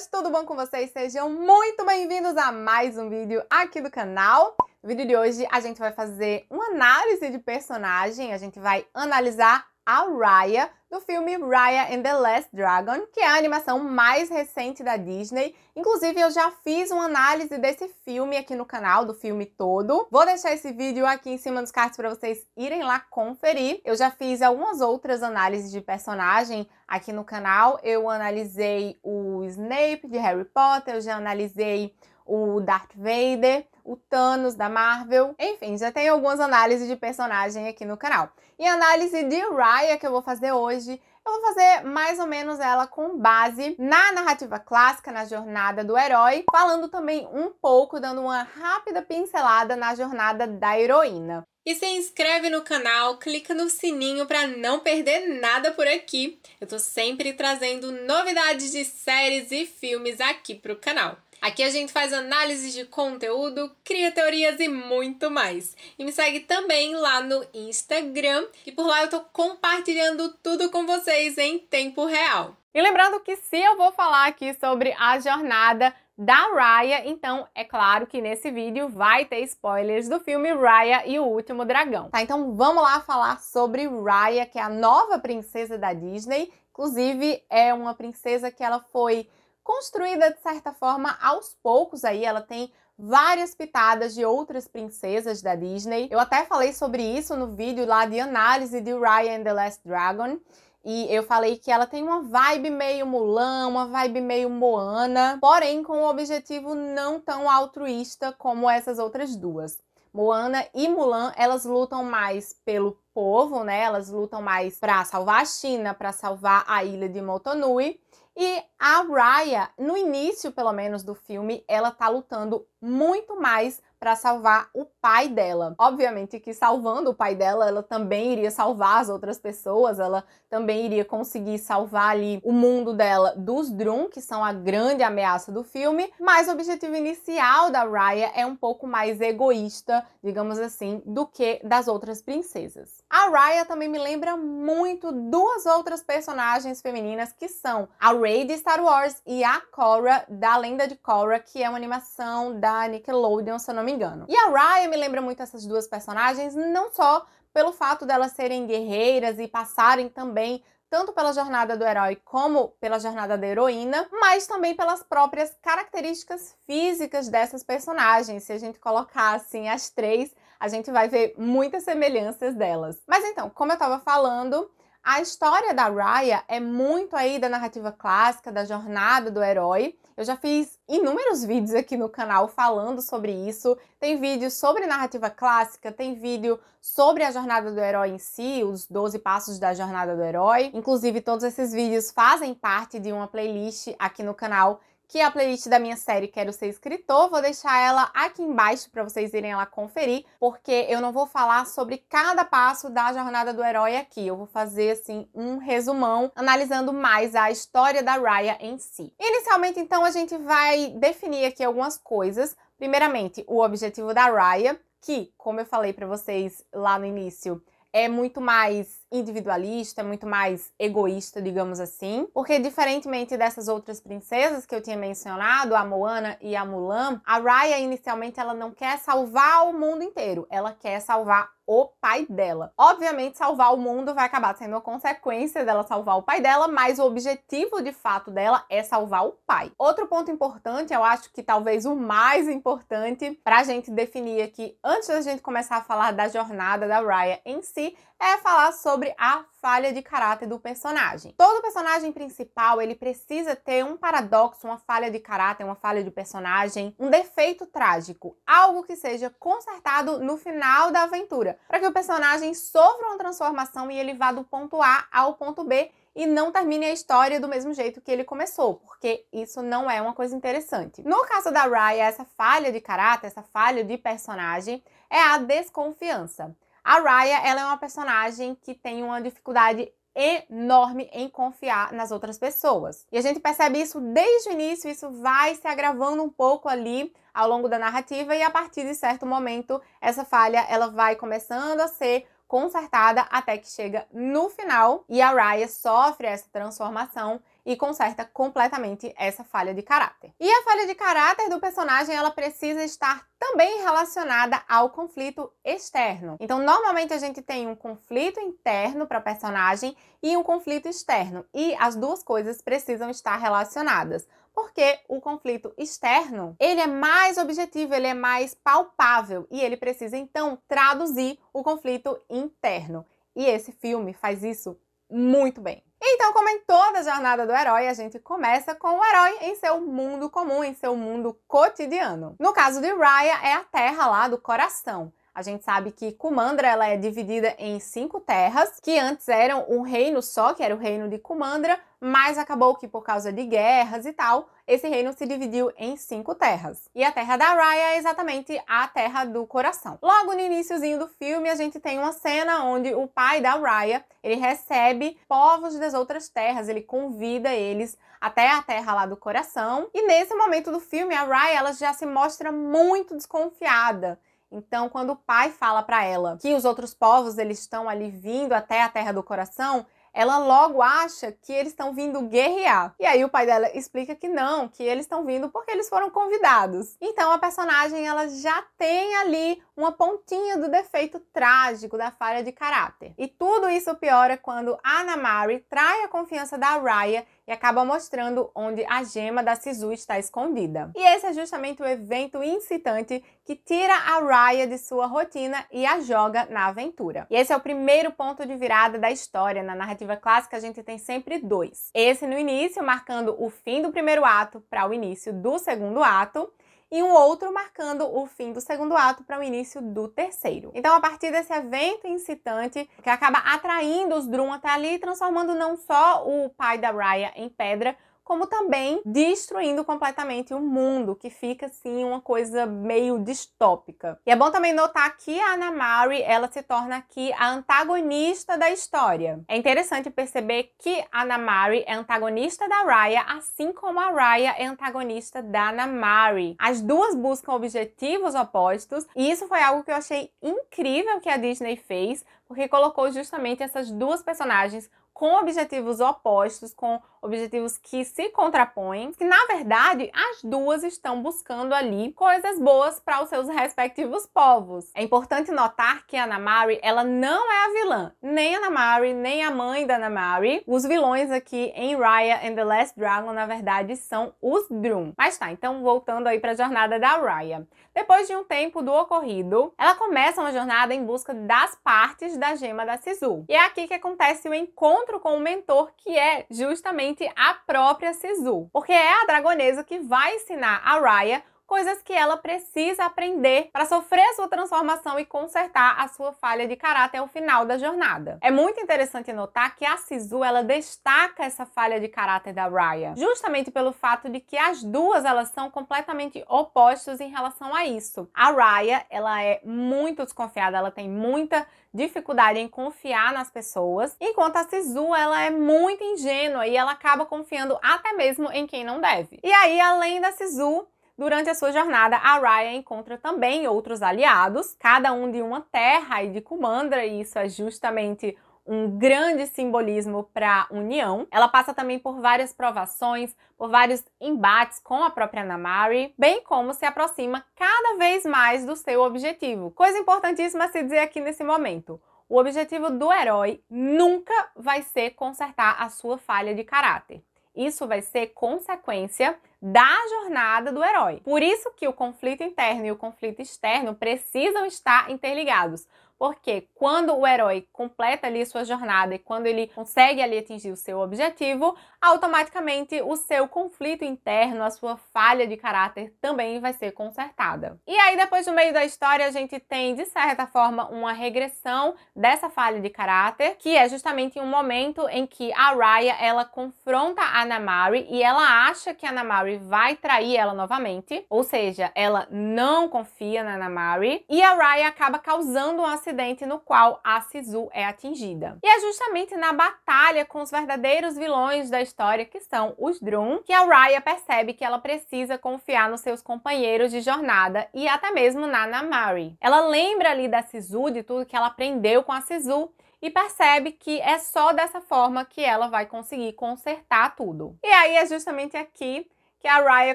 Pessoas, tudo bom com vocês? Sejam muito bem-vindos a mais um vídeo aqui do canal. No vídeo de hoje a gente vai fazer uma análise de personagem, a gente vai analisar a Raya do filme Raya and the Last Dragon, que é a animação mais recente da Disney. Inclusive, eu já fiz uma análise desse filme aqui no canal, do filme todo. Vou deixar esse vídeo aqui em cima dos cards para vocês irem lá conferir. Eu já fiz algumas outras análises de personagem aqui no canal. Eu analisei o Snape de Harry Potter, eu já analisei o Darth Vader, o Thanos da Marvel. Enfim, já tem algumas análises de personagem aqui no canal. E a análise de Raya que eu vou fazer hoje, eu vou fazer mais ou menos ela com base na narrativa clássica, na jornada do herói, falando também um pouco, dando uma rápida pincelada na jornada da heroína. E se inscreve no canal, clica no sininho para não perder nada por aqui. Eu tô sempre trazendo novidades de séries e filmes aqui pro canal. Aqui a gente faz análises de conteúdo, cria teorias e muito mais. E me segue também lá no Instagram, e por lá eu tô compartilhando tudo com vocês em tempo real. E lembrando que se eu vou falar aqui sobre a jornada da Raya, então é claro que nesse vídeo vai ter spoilers do filme Raya e o Último Dragão. Tá, então vamos lá falar sobre Raya, que é a nova princesa da Disney. Inclusive, é uma princesa que ela foi construída de certa forma aos poucos aí, ela tem várias pitadas de outras princesas da Disney. Eu até falei sobre isso no vídeo lá de análise de Ryan and the Last Dragon. E eu falei que ela tem uma vibe meio Mulan, uma vibe meio Moana, porém com um objetivo não tão altruísta como essas outras duas. Moana e Mulan, elas lutam mais pelo povo, né? Elas lutam mais para salvar a China, para salvar a ilha de Motonui. E a Raya, no início, pelo menos do filme, ela tá lutando muito mais para salvar o pai dela. Obviamente que salvando o pai dela, ela também iria salvar as outras pessoas, ela também iria conseguir salvar ali o mundo dela dos Drum, que são a grande ameaça do filme, mas o objetivo inicial da Raya é um pouco mais egoísta, digamos assim, do que das outras princesas. A Raya também me lembra muito duas outras personagens femininas que são a Rey de Star Wars e a Korra da Lenda de Korra, que é uma animação da Nickelodeon, se eu não me engano. E a Raya me lembra muito essas duas personagens, não só pelo fato delas serem guerreiras e passarem também tanto pela jornada do herói como pela jornada da heroína, mas também pelas próprias características físicas dessas personagens. Se a gente colocar assim as três, a gente vai ver muitas semelhanças delas. Mas então, como eu estava falando, a história da Raya é muito aí da narrativa clássica, da jornada do herói, eu já fiz inúmeros vídeos aqui no canal falando sobre isso. Tem vídeo sobre narrativa clássica, tem vídeo sobre a jornada do herói em si, os 12 passos da jornada do herói. Inclusive, todos esses vídeos fazem parte de uma playlist aqui no canal que é a playlist da minha série Quero Ser Escritor. Vou deixar ela aqui embaixo para vocês irem lá conferir, porque eu não vou falar sobre cada passo da jornada do herói aqui. Eu vou fazer assim um resumão, analisando mais a história da Raya em si. Inicialmente, então, a gente vai definir aqui algumas coisas. Primeiramente, o objetivo da Raya, que, como eu falei para vocês lá no início, é muito mais individualista, é muito mais egoísta, digamos assim, porque diferentemente dessas outras princesas que eu tinha mencionado, a Moana e a Mulan, a Raya inicialmente ela não quer salvar o mundo inteiro, ela quer salvar o pai dela. Obviamente, salvar o mundo vai acabar sendo a consequência dela salvar o pai dela, mas o objetivo de fato dela é salvar o pai. Outro ponto importante, eu acho que talvez o mais importante para a gente definir aqui, antes da gente começar a falar da jornada da Raya em si, é falar sobre a falha de caráter do personagem. Todo personagem principal, ele precisa ter um paradoxo, uma falha de caráter, uma falha de personagem, um defeito trágico, algo que seja consertado no final da aventura, para que o personagem sofra uma transformação e ele vá do ponto A ao ponto B e não termine a história do mesmo jeito que ele começou, porque isso não é uma coisa interessante. No caso da Raya, essa falha de caráter, essa falha de personagem é a desconfiança. A Raya, ela é uma personagem que tem uma dificuldade enorme em confiar nas outras pessoas. E a gente percebe isso desde o início, isso vai se agravando um pouco ali ao longo da narrativa e a partir de certo momento essa falha ela vai começando a ser consertada até que chega no final e a Raya sofre essa transformação e conserta completamente essa falha de caráter. E a falha de caráter do personagem, ela precisa estar também relacionada ao conflito externo. Então, normalmente a gente tem um conflito interno para personagem e um conflito externo, e as duas coisas precisam estar relacionadas porque o conflito externo ele é mais objetivo, ele é mais palpável e ele precisa então traduzir o conflito interno. E esse filme faz isso muito bem. Então, como em toda jornada do herói, a gente começa com o herói em seu mundo comum, em seu mundo cotidiano. No caso de Raya, é a terra lá do coração. A gente sabe que Kumandra ela é dividida em cinco terras, que antes eram um reino só, que era o reino de Kumandra, mas acabou que por causa de guerras e tal, esse reino se dividiu em cinco terras. E a terra da Raya é exatamente a terra do coração. Logo no iníciozinho do filme, a gente tem uma cena onde o pai da Raya, ele recebe povos das outras terras, ele convida eles até a terra lá do coração. E nesse momento do filme, a Raya ela já se mostra muito desconfiada então, quando o pai fala para ela que os outros povos eles estão ali vindo até a terra do coração, ela logo acha que eles estão vindo guerrear. E aí o pai dela explica que não, que eles estão vindo porque eles foram convidados. Então a personagem ela já tem ali uma pontinha do defeito trágico da falha de caráter. E tudo isso piora quando Anna Marie trai a confiança da Raya e acaba mostrando onde a gema da Sisu está escondida. E esse é justamente o evento incitante que tira a Raya de sua rotina e a joga na aventura. E esse é o primeiro ponto de virada da história. Na narrativa clássica, a gente tem sempre dois. Esse no início, marcando o fim do primeiro ato para o início do segundo ato e um outro marcando o fim do segundo ato para o início do terceiro. Então, a partir desse evento incitante, que acaba atraindo os Drum até ali, transformando não só o pai da Raya em pedra, como também destruindo completamente o mundo, que fica assim uma coisa meio distópica. E é bom também notar que a Ana Mari, ela se torna aqui a antagonista da história. É interessante perceber que a Ana Mari é antagonista da Raya, assim como a Raya é antagonista da Ana Mari. As duas buscam objetivos opostos, e isso foi algo que eu achei incrível que a Disney fez, porque colocou justamente essas duas personagens com objetivos opostos, com objetivos que se contrapõem, que na verdade as duas estão buscando ali coisas boas para os seus respectivos povos. É importante notar que a Namari, ela não é a vilã, nem a Namari, nem a mãe da Namari. Os vilões aqui em Raya and the Last Dragon, na verdade, são os Drum. Mas tá, então voltando aí para a jornada da Raya. Depois de um tempo do ocorrido, ela começa uma jornada em busca das partes da gema da Sisu. E é aqui que acontece o encontro com o mentor, que é justamente a própria Sisu, porque é a dragonesa que vai ensinar a Raya coisas que ela precisa aprender para sofrer a sua transformação e consertar a sua falha de caráter ao final da jornada. É muito interessante notar que a Sisu ela destaca essa falha de caráter da Raya, justamente pelo fato de que as duas elas são completamente opostas em relação a isso. A Raya, ela é muito desconfiada, ela tem muita dificuldade em confiar nas pessoas, enquanto a Sisu ela é muito ingênua e ela acaba confiando até mesmo em quem não deve. E aí, além da Sisu, Durante a sua jornada, a Raya encontra também outros aliados, cada um de uma terra e de Kumandra, e isso é justamente um grande simbolismo para a união. Ela passa também por várias provações, por vários embates com a própria Namari, bem como se aproxima cada vez mais do seu objetivo. Coisa importantíssima a se dizer aqui nesse momento. O objetivo do herói nunca vai ser consertar a sua falha de caráter isso vai ser consequência da jornada do herói. Por isso que o conflito interno e o conflito externo precisam estar interligados, porque quando o herói completa ali sua jornada e quando ele consegue ali atingir o seu objetivo, automaticamente o seu conflito interno, a sua falha de caráter também vai ser consertada. E aí depois no meio da história a gente tem de certa forma uma regressão dessa falha de caráter, que é justamente um momento em que a Raya ela confronta a Namari e ela acha que a Namari vai trair ela novamente, ou seja, ela não confia na Namari e a Raya acaba causando um acidente acidente no qual a Sisu é atingida. E é justamente na batalha com os verdadeiros vilões da história, que são os Drum, que a Raya percebe que ela precisa confiar nos seus companheiros de jornada e até mesmo na Namari. Ela lembra ali da Sisu, de tudo que ela aprendeu com a Sisu e percebe que é só dessa forma que ela vai conseguir consertar tudo. E aí é justamente aqui que a Raya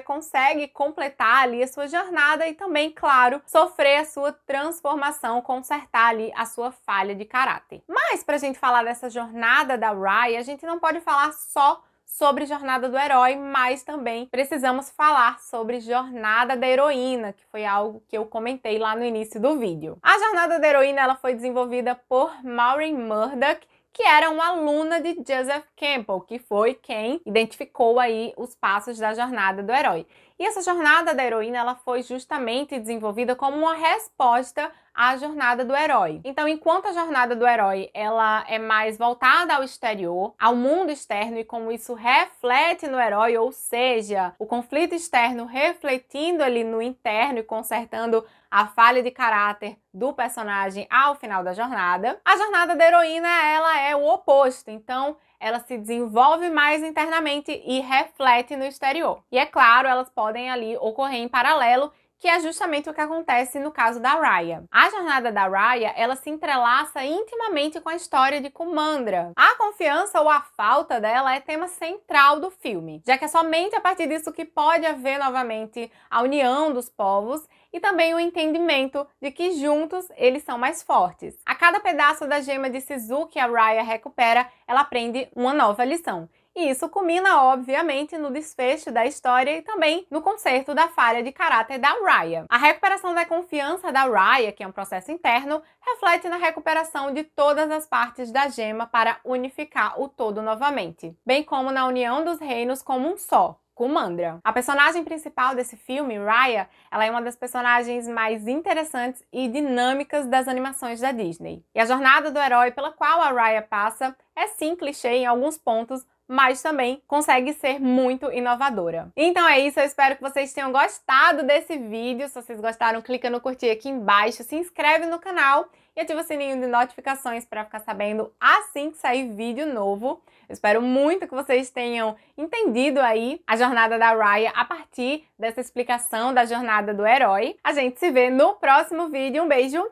consegue completar ali a sua jornada e também, claro, sofrer a sua transformação, consertar ali a sua falha de caráter. Mas para a gente falar dessa jornada da Raya, a gente não pode falar só sobre Jornada do Herói, mas também precisamos falar sobre Jornada da Heroína, que foi algo que eu comentei lá no início do vídeo. A Jornada da Heroína ela foi desenvolvida por Maureen Murdoch que era uma aluna de Joseph Campbell, que foi quem identificou aí os passos da jornada do herói. E essa jornada da heroína ela foi justamente desenvolvida como uma resposta à jornada do herói. Então, enquanto a jornada do herói ela é mais voltada ao exterior, ao mundo externo e como isso reflete no herói, ou seja, o conflito externo refletindo ali no interno e consertando a falha de caráter do personagem ao final da jornada, a jornada da heroína ela é o oposto. Então, ela se desenvolve mais internamente e reflete no exterior. E é claro, elas podem ali ocorrer em paralelo que é justamente o que acontece no caso da Raya. A jornada da Raya, ela se entrelaça intimamente com a história de Kumandra. A confiança ou a falta dela é tema central do filme, já que é somente a partir disso que pode haver novamente a união dos povos e também o entendimento de que juntos eles são mais fortes. A cada pedaço da gema de Sisu que a Raya recupera, ela aprende uma nova lição. E isso culmina, obviamente, no desfecho da história e também no conserto da falha de caráter da Raya. A recuperação da confiança da Raya, que é um processo interno, reflete na recuperação de todas as partes da gema para unificar o todo novamente, bem como na união dos reinos como um só. Kumandra. A personagem principal desse filme, Raya, ela é uma das personagens mais interessantes e dinâmicas das animações da Disney. E a jornada do herói pela qual a Raya passa é sim clichê em alguns pontos, mas também consegue ser muito inovadora. Então é isso, eu espero que vocês tenham gostado desse vídeo. Se vocês gostaram, clica no curtir aqui embaixo, se inscreve no canal e ativa o sininho de notificações para ficar sabendo assim que sair vídeo novo. espero muito que vocês tenham entendido aí a jornada da Raya a partir dessa explicação da jornada do herói. A gente se vê no próximo vídeo. Um beijo,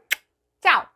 tchau!